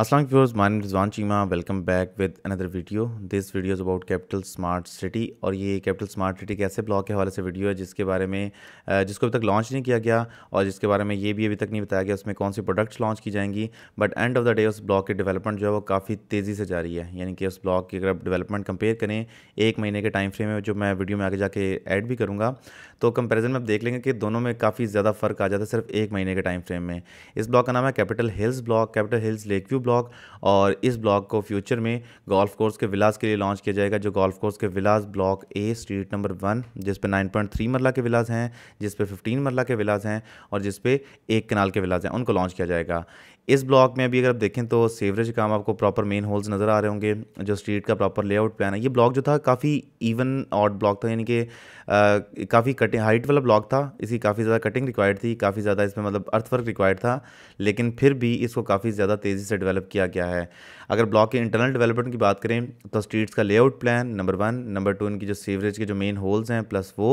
Aslam viewers मान Rizwan Cheema welcome back with another video this video is about capital smart city और ये capital smart city के ऐसे block के हवाले से वीडियो है जिसके बारे में जिसको अभी तक लॉन्च नहीं किया गया और जिसके बारे में ये भी अभी तक नहीं बताया गया उसमें कौन सी प्रोडक्ट्स लॉन्च की जाएंगी but end of the day उस ब्लॉक की डेवलपमेंट जो है वो काफ़ी तेज़ी से जारी है यानी कि उस ब्लॉक की अगर आप डेवलपमेंट कंपेयर करें एक महीने के टाइम फ्रेम में जो मैं वीडियो में आगे जाके ऐड भी करूँगा तो कंपेरिजन में आप देख लेंगे कि दोनों में काफ़ी ज़्यादा फ़र्क आ जाता है सिर्फ एक महीने के टाइम फ्रेम में इस ब्लॉक का नाम है capital hills block capital hills lake view block और इस ब्लॉक को फ्यूचर में गोल्फ कोर्स के विलास के लिए लॉन्च किया जाएगा जो गोल्फ कोर्स के villas block A street number one जिस पे 9.3 मरला के विलास हैं जिस पे 15 मरला के विलास हैं और जिस पे एक कनाल के विलास हैं उनको लॉन्च किया जाएगा इस ब्लॉक में अभी अगर आप देखें तो सेवरेज काम आपको प्रॉपर मेन होल्स नज़र आ रहे होंगे जो स्ट्रीट का प्रॉपर लेआउट प्लान है ये ब्लॉक जो था काफ़ी इवन आउट ब्लॉक था यानी कि काफ़ी कटिंग हाइट वाला ब्लॉक था इसकी काफ़ी ज़्यादा कटिंग रिक्वायर्ड थी काफ़ी ज़्यादा इसमें मतलब अर्थवर्क रिक्वायर्ड था लेकिन फिर भी इसको काफ़ी ज़्यादा तेज़ी से डेवलप डेवलप किया गया है अगर ब्लॉक के इंटरनल डेवलपमेंट की बात करें तो स्ट्रीट्स का layout plan number one number two इनकी जो सीवरेज के जो मेन होल्स हैं प्लस वो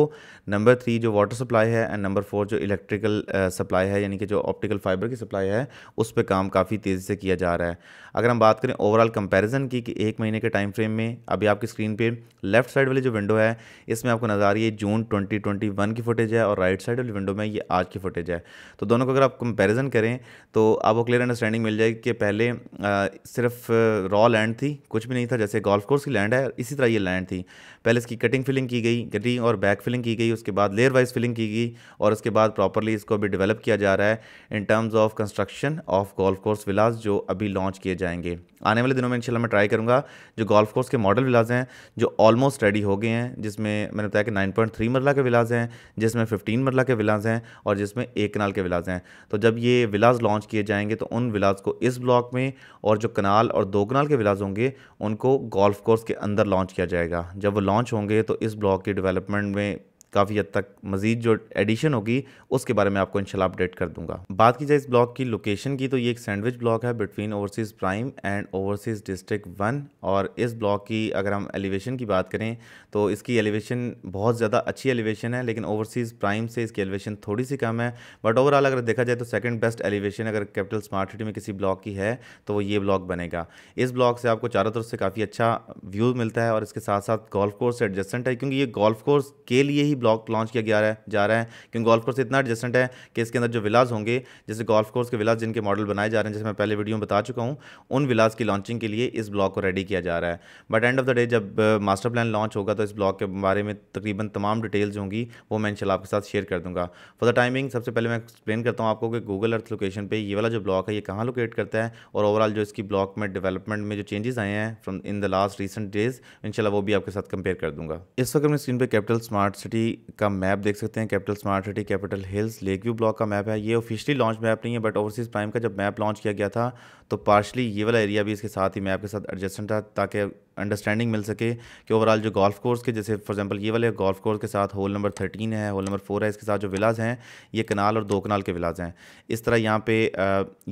नंबर थ्री जो वाटर सप्लाई है एंड नंबर फोर जो इलेक्ट्रिकल सप्लाई है यानी कि जो ऑप्टिकल फाइबर की सप्लाई है उस पर काम काफ़ी तेज़ी से किया जा रहा है अगर हम बात करें ओवरऑल कंपेरिजन की कि एक महीने के टाइम फ्रेम में अभी आपकी स्क्रीन पर लेफ्ट साइड वाली जो विंडो है इसमें आपको नज़र आ रही है जून ट्वेंटी ट्वेंटी वन की फुटेज है और राइट साइड वाली विंडो में ये आज की फुटेज है तो दोनों को अगर आप कंपेरिजन करें तो आपको क्लियर अंडरस्टैंडिंग मिल जाएगी कि पहले सिर्फ रॉ लैंड थी कुछ भी नहीं था जैसे गोल्फ कोर्स की लैंड है इसी तरह ये लैंड थी पहले इसकी कटिंग फिलिंग की गई कटिंग और बैक फिलिंग की गई उसके बाद लेयर वाइज फिलिंग की गई और उसके बाद प्रॉपरली इसको भी डेवलप किया जा रहा है in terms of construction of golf course villas जो अभी लॉन्च किए जाएंगे आने वाले दिनों में इंशाल्लाह मैं ट्राई करूँगा जो गोल्फ कोर्स के मॉडल विलाज हैं जो ऑलमोस्ट रेडी हो गए हैं जिसमें मैंने बताया कि नाइन पॉइंट थ्री मरला के विलाज हैं जिसमें फिफ्टीन मरला के विलाज हैं और जिसमें एक कनाल के विलाज हैं तो जब ये विलाज लॉन्च किए जाएंगे तो उन विलाज को इस ब्लॉक में में और जो कनाल और दो कनाल के विलाज होंगे उनको गोल्फ कोर्स के अंदर लॉन्च किया जाएगा जब वो लॉन्च होंगे तो इस ब्लॉक की डेवलपमेंट में काफ़ी हद तक मज़ीद जो एडिशन होगी उसके बारे में आपको इनशाला अपडेट कर दूंगा बात की जाए इस ब्लॉक की लोकेशन की तो ये एक सैंडविच ब्लॉक है between overseas prime and overseas district one और इस ब्लॉक की अगर हम एलिवेशन की बात करें तो इसकी एलिवेशन बहुत ज़्यादा अच्छी एलिवेशन है लेकिन ओवरसीज़ प्राइम से इसकी एलिवेशन थोड़ी सी कम है बट ओवरऑल अगर देखा जाए तो सेकेंड बेस्ट एलिवेशन अगर कैपिटल स्मार्ट सिटी में किसी ब्लॉक की है तो वो ये ब्लॉक बनेगा इस ब्लॉक से आपको चारों तरफ से काफ़ी अच्छा व्यू मिलता है और इसके साथ साथ गोल्फ कोर्स एडजस्टेंट है क्योंकि ये गोल्फ कोर्स के लिए ही ब्लॉक लॉन्च किया गया है जा रहा है क्योंकि गोल्फ कोर्स इतना एडजस्टेंट है कि इसके अंदर जो विलाज होंगे जैसे गोल्फ कोर्स के विलाज जिनके मॉडल बनाए जा रहे हैं जैसे मैं पहले वीडियो में बता चुका हूँ उन विलाज की लॉन्चिंग के लिए इस ब्लॉक को रेडी किया जा रहा है but end of the day जब मास्टर प्लान लॉन्च होगा तो इस ब्लॉक के बारे में तकरीबन तमाम डिटेल्स होंगी वो मैं इनशाला आपके साथ शेयर कर दूंगा फॉर द टाइमिंग सबसे पहले मैं एक्सप्लेन करता हूँ आपको कि गूगल अर्थ लोकेशन पर ये वाला जो ब्लॉक है ये कहाँ लोकेट करता है और ओवरऑल जो इसकी ब्लॉक में डेवलपमेंट में जो चेंजेस आए हैं from in the last recent days इनशाला वो भी आपके साथ कंपेयर कर दूंगा इस वक्त मैं स्क्रीन पर कैपिटल स्मार्ट सिटी सिटी का मैप देख सकते हैं capital smart city capital hills lake view block का मैप है ये ऑफिशियली लॉन्च मैप नहीं है बट ओवरसीज़ प्राइम का जब मैप लॉन्च किया गया था तो पार्शली ये वाला एरिया भी इसके साथ ही मैप के साथ एडजस्टेंट था ताकि अंडरस्टैंडिंग मिल सके कि ओवरऑल जो गोल्फ कोर्स के जैसे फॉर एग्जाम्पल ये वाले गोल्फ कोर्स के साथ होल नंबर थर्टीन है होल नंबर फोर है इसके साथ जो विलाज हैं ये कनाल और दो कनाल के विलाज हैं इस तरह यहाँ पे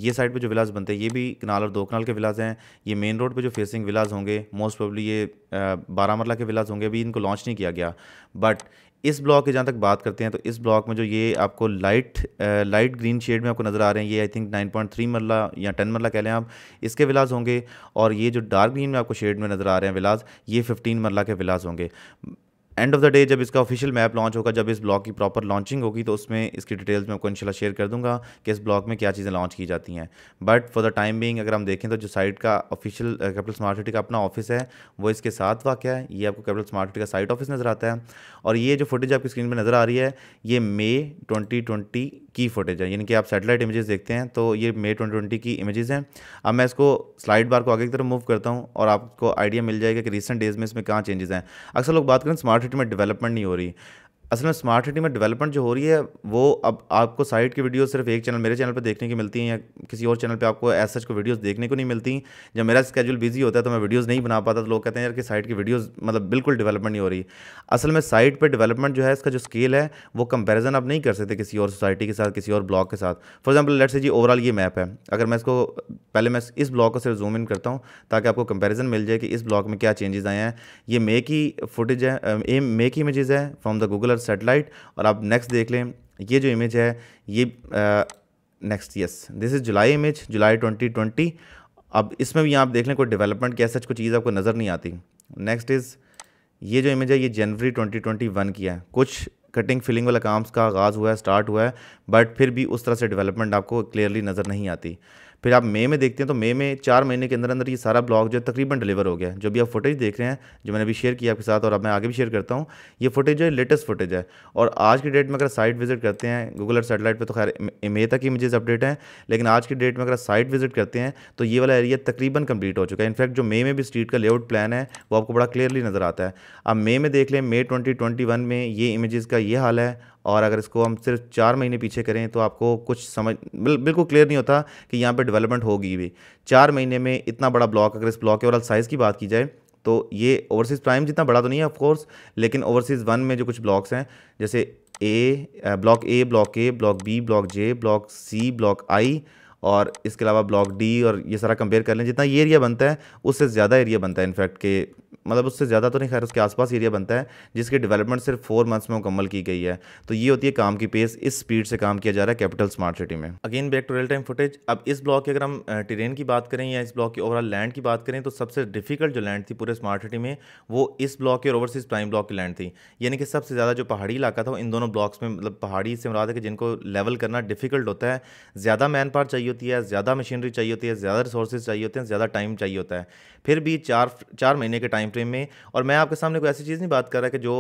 ये साइड पे जो विलाज बनते हैं ये भी कनाल और दो कनाल के विलाज हैं ये मेन रोड पर जो फेसिंग विलाज होंगे मोस्ट प्रॉब्ली ये बारह मरला के विलाज होंगे अभी इनको लॉन्च नहीं किया गया बट इस ब्लॉक की जहाँ तक बात करते हैं तो इस ब्लॉक में जो ये आपको लाइट लाइट ग्रीन शेड में आपको नज़र आ रहे हैं ये आई थिंक 9.3 मरला या 10 मरला कह लें आप इसके विलाज होंगे और ये जो डार्क ग्रीन में आपको शेड में नज़र आ रहे हैं विलाज ये 15 मरला के विलाज होंगे एंड ऑफ द डे जब इसका ऑफिशियल मैप लॉन्च होगा जब इस ब्लॉग की प्रॉपर लॉन्चिंग होगी तो उसमें इसकी डिटेल्स मैं आपको इंशाल्लाह शेयर कर दूंगा कि इस ब्लॉग में क्या चीज़ें लॉन्च की जाती हैं but for the time being अगर हम देखें तो जो साइट का ऑफिशियल कैपिटल स्मार्ट सिटी का अपना ऑफिस है वो इसके साथ वाक़ है ये आपको कैपिटल स्मार्ट सिटी का साइट ऑफिस नज़र आता है और ये जो फुटेज आपकी स्क्रीन पर नज़र आ रही है ये ट्वेंटी ट्वेंटी की फुटेज है यानी कि आप सेटेलाइट इमेजेस देखते हैं तो ये मे ट्वेंटी की इमेजेस हैं अब मैं इसको स्लाइड बार को आगे की तरफ मूव करता हूँ और आपको आइडिया मिल जाएगा कि रिसेंट डेज़ में इसमें कहाँ चेंजेस हैं अक्सर लोग बात करें स्मार्ट सिटी में डेवलपमेंट नहीं हो रही असल में स्मार्ट सिटी में डेवलपमेंट जो हो रही है वो अब आपको साइट की वीडियो सिर्फ एक चैनल मेरे चैनल पर देखने की मिलती हैं या किसी और चैनल पे आपको सच को वीडियोस देखने को नहीं मिलती जब मेरा स्केड्यूल बिजी होता है तो मैं वीडियोस नहीं बना पाता तो लोग कहते हैं यार कि साइट की वीडियोस मतलब बिल्कुल डेवलपमेंट नहीं हो रही असल में साइट पर डेवलपमेंट जो है इसका जो स्केल है वो कंपेरिजन आप नहीं कर सकते किसी और सोसाइटी के साथ किसी और ब्लॉक के साथ फॉर एग्जाम्पल लेट से जी ओवरऑल ये मैप है अगर मैं इसको पहले मैं इस ब्लॉक को सिर्फ जूम इन करता हूँ ताकि आपको कंपेरिजन मिल जाए कि इस ब्लॉक में क्या चेंजेस आए हैं ये मे की फुटेज है मे की इमेजेज़ है from the Google another satellite और आप नेक्स्ट देख लें ये जो इमेज है ये next yes this is July image July twenty twenty अब इसमें भी आप देख लें कोई डेवलपमेंट क्या सच कोई चीज़ आपको नज़र नहीं आती नेक्स्ट इज़ ये जो इमेज है ये जनवरी 2021 की है कुछ कटिंग फिलिंग वाला काम का आगाज़ हुआ है स्टार्ट हुआ है बट फिर भी उस तरह से डेवलपमेंट आपको क्लियरली नज़र नहीं आती फिर आप मई में देखते हैं तो मई में चार महीने के अंदर अंदर ये सारा ब्लॉग जो है तकरीबन डिलीवर हो गया जो भी आप फुटेज देख रहे हैं जो मैंने अभी शेयर किया आपके साथ और अब मैं आगे भी शेयर करता हूँ ये फुटेज जो है लेटेस्ट फुटेज है और आज की डेट में अगर साइट विजिट करते हैं गूगल और सेटेलाइट पर तो खैर मे तक इमेजेस अपडेट हैं लेकिन आज की डेट में अगर साइट विजिट करते हैं तो ये वाला एरिया तकरीबन कंप्लीट हो चुका है इनफैक्ट जो मे में भी स्ट्रीट का लेआउट प्लान है वो आपको बड़ा क्लियरली नज़र आता है अब मे में देख लें मे ट्वेंटी में ये इमेज़ का ये हाल है और अगर इसको हम सिर्फ चार महीने पीछे करें तो आपको कुछ समझ बिल, बिल्कुल क्लियर नहीं होता कि यहाँ पर डेवलपमेंट होगी भी चार महीने में इतना बड़ा ब्लॉक अगर इस ब्लॉक के ओवरऑल साइज़ की बात की जाए तो ये ओवरसीज़ प्राइम जितना बड़ा तो नहीं है ऑफकोर्स लेकिन ओवरसीज़ वन में जो कुछ ब्लॉक्स हैं जैसे ए block A block A block B block J block C block I और इसके अलावा ब्लॉक डी और ये सारा कंपेयर कर लें जितना ये एरिया बनता है उससे ज़्यादा एरिया बनता है इनफैक्ट के मतलब उससे ज़्यादा तो नहीं खैर उसके आसपास एरिया बनता है जिसकी डेवलपमेंट सिर्फ फोर मंथ्स में मुकम्मल की गई है तो ये होती है काम की पेस इस स्पीड से काम किया जा रहा है कैपिटल स्मार्ट सिटी में again back to real time footage अब इस ब्लॉक की अगर हम ट्रेन की बात करें या इस ब्लॉक की ओवरऑल लैंड की बात करें तो सबसे डिफिकल्ट जो लैंड थी पूरे स्मार्ट सिटी में वो इस ब्लॉक की और ओवरसीज प्राइम ब्लॉक की लैंड थी यानी कि सबसे ज़्यादा जो पहाड़ी इलाका था वो इन दोनों ब्लॉक्स में मतलब पहाड़ी से मुराद है कि जिनको लेवल करना डिफिकल्ट होता है ज़्यादा मैन पार चाहिए होती है ज़्यादा मशीनरी चाहिए होती है ज़्यादा रिसोर्सेज चाहिए होते हैं ज़्यादा टाइम चाहिए होता है फिर भी चार चार महीने के टाइम फ्रेम में और मैं आपके सामने कोई ऐसी चीज़ नहीं बात कर रहा कि जो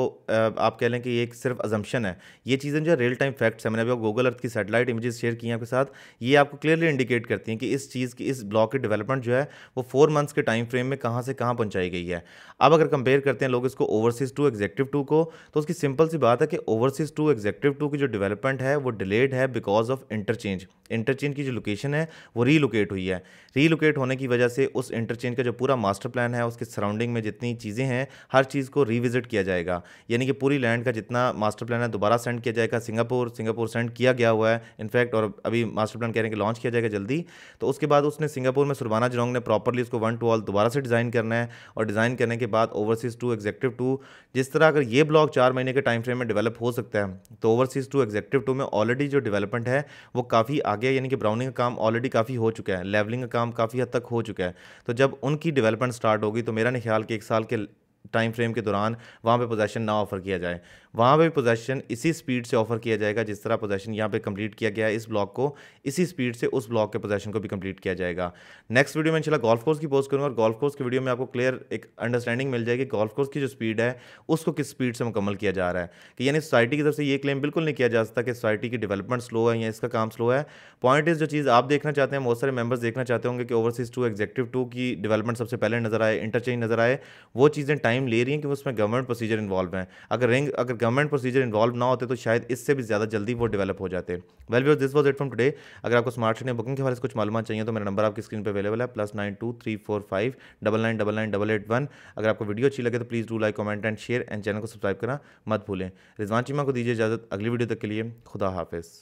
आप कह लें कि ये एक सिर्फ अजम्पन है ये चीज़ें जो रियल टाइम फैक्ट्स है मैंने अभी गूगल अर्थ की सेटेलाइट इमेजेस शेयर की हैं आपके साथ ये आपको क्लियरली इंडिकेट करती हैं कि इस चीज़ की इस ब्लॉक की डेवलपमेंट जो है वो फोर मंथ्स के टाइम फ्रेम में कहाँ से कहाँ पहुँचाई गई है अब अगर कंपेयर करते हैं लोग इसको ओवरसीज़ टू एग्जेक्टिव टू को तो उसकी सिंपल सी बात है कि ओवरसीज़ टू एग्जेक्टिव टू की जो डेवलपमेंट है वो डिलेड है बिकॉज ऑफ इंटरचेंज इंटरचेंज की जो लोकेशन लोकेशन है वो रीलोकेट हुई है रीलोकेट होने की वजह से उस इंटरचेंज का जो पूरा मास्टर प्लान है उसके सराउंडिंग में जितनी चीज़ें हैं हर चीज़ को रिविजिट किया जाएगा यानी कि पूरी लैंड का जितना मास्टर प्लान है दोबारा सेंड किया जाएगा सिंगापुर सिंगापुर सेंड किया गया हुआ है इनफैक्ट और अभी मास्टर प्लान कह रहे हैं कि लॉन्च किया जाएगा जल्दी तो उसके बाद उसने सिंगापुर में सुरबाना जरोंग ने प्रॉपरली उसको वन टू ऑल दोबारा से डिज़ाइन करना है और डिज़ाइन करने के बाद ओवरसीज़ टू एग्जेक्टिव टू जिस तरह अगर ये ब्लॉक चार महीने के टाइम फ्रेम में डेवलप हो सकता है तो ओवरसीज़ टू एग्जेक्टिव टू में ऑलरेडी जो डेवलपमेंट है वो काफ़ी आगे यानी कि ब्राउनिंग का काम ऑलरेडी काफ़ी हो चुका है लेवलिंग का काम काफ़ी हद तक हो चुका है तो जब उनकी डेवलपमेंट स्टार्ट होगी तो मेरा नहीं ख्याल कि एक साल के टाइम फ्रेम के दौरान वहाँ पे पोजेशन ना ऑफर किया जाए वहाँ पे पोजेशन इसी स्पीड से ऑफर किया जाएगा जिस तरह पोजेशन यहाँ पे कंप्लीट किया गया है इस ब्लॉक को इसी स्पीड से उस ब्लॉक के पोजेशन को भी कंप्लीट किया जाएगा नेक्स्ट वीडियो में इंशाल्लाह गोल्फ कोर्स की पोस्ट करूँगा और गोल्फ कोर्स की वीडियो में आपको क्लियर एक अंडरस्टैंडिंग मिल जाएगी गोल्फ कोर्स की जो स्पीड है उसको किस स्पीड से मुकम्मल किया जा रहा है कि यानी सोसाइटी की तरफ से ये क्लेम बिल्कुल नहीं किया जा सकता कि सोसाइटी की डेवलपमेंट स्लो है या इसका काम स्लो है पॉइंट इज जो चीज़ आप देखना चाहते हैं बहुत सारे मेंबर्स देखना चाहते होंगे कि ओवरसीज टू एग्जेक्टिव टू की डेवलपमेंट सबसे पहले नजर आए इंटरचेंज नजर आए वो चीज़ें टाइम टाइम ले रही हैं कि उसमें गवर्नमेंट प्रोसीजर इन्वॉल्व हैं अगर रिंग अगर गवर्नमेंट प्रोसीजर इन्वॉल्व ना होते तो शायद इससे भी ज़्यादा जल्दी वो डेवलप हो जाते well views this was it from today अगर आपको स्मार्ट सिटी बुकिंग के बारे में कुछ मालूम चाहिए तो मेरा नंबर आपकी स्क्रीन पर अवेलेबल है plus nine to three four five double nine double nine double eight one अगर आपको वीडियो अच्छी लगे तो please do like comment and share and channel को सब्सक्राइब करना मत भूलें रिजवान चीमा को दीजिए इजाज़त अगली वीडियो तक के लिए खुदा हाफिज़